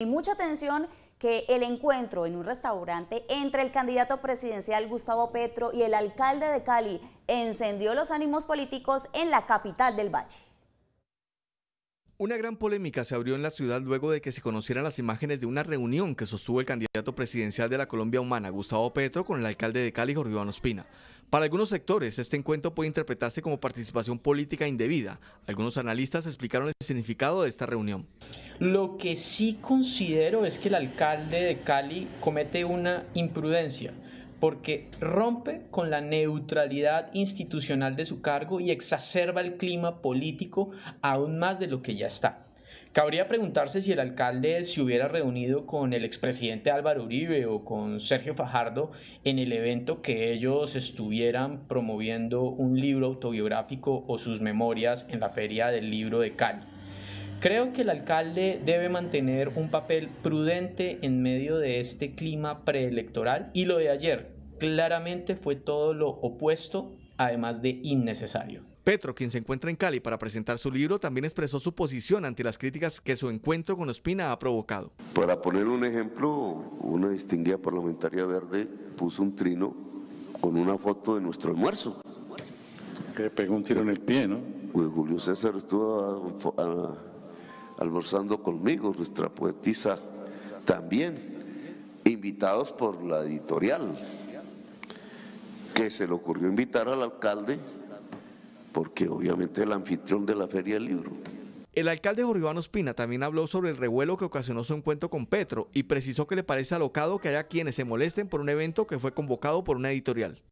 Y mucha atención que el encuentro en un restaurante entre el candidato presidencial Gustavo Petro y el alcalde de Cali encendió los ánimos políticos en la capital del Valle. Una gran polémica se abrió en la ciudad luego de que se conocieran las imágenes de una reunión que sostuvo el candidato presidencial de la Colombia Humana, Gustavo Petro, con el alcalde de Cali, Jorge Iván Ospina. Para algunos sectores, este encuentro puede interpretarse como participación política indebida. Algunos analistas explicaron el significado de esta reunión. Lo que sí considero es que el alcalde de Cali comete una imprudencia porque rompe con la neutralidad institucional de su cargo y exacerba el clima político aún más de lo que ya está. Cabría preguntarse si el alcalde se hubiera reunido con el expresidente Álvaro Uribe o con Sergio Fajardo en el evento que ellos estuvieran promoviendo un libro autobiográfico o sus memorias en la Feria del Libro de Cali. Creo que el alcalde debe mantener un papel prudente en medio de este clima preelectoral y lo de ayer claramente fue todo lo opuesto, además de innecesario. Petro, quien se encuentra en Cali para presentar su libro, también expresó su posición ante las críticas que su encuentro con Ospina ha provocado. Para poner un ejemplo, una distinguida parlamentaria verde puso un trino con una foto de nuestro almuerzo. Que le pegó un tiro en el pie, ¿no? Pues Julio César estuvo a almorzando conmigo, nuestra poetisa también, invitados por la editorial, que se le ocurrió invitar al alcalde, porque obviamente el anfitrión de la Feria del Libro. El alcalde Jorge Iván Ospina también habló sobre el revuelo que ocasionó su encuentro con Petro y precisó que le parece alocado que haya quienes se molesten por un evento que fue convocado por una editorial.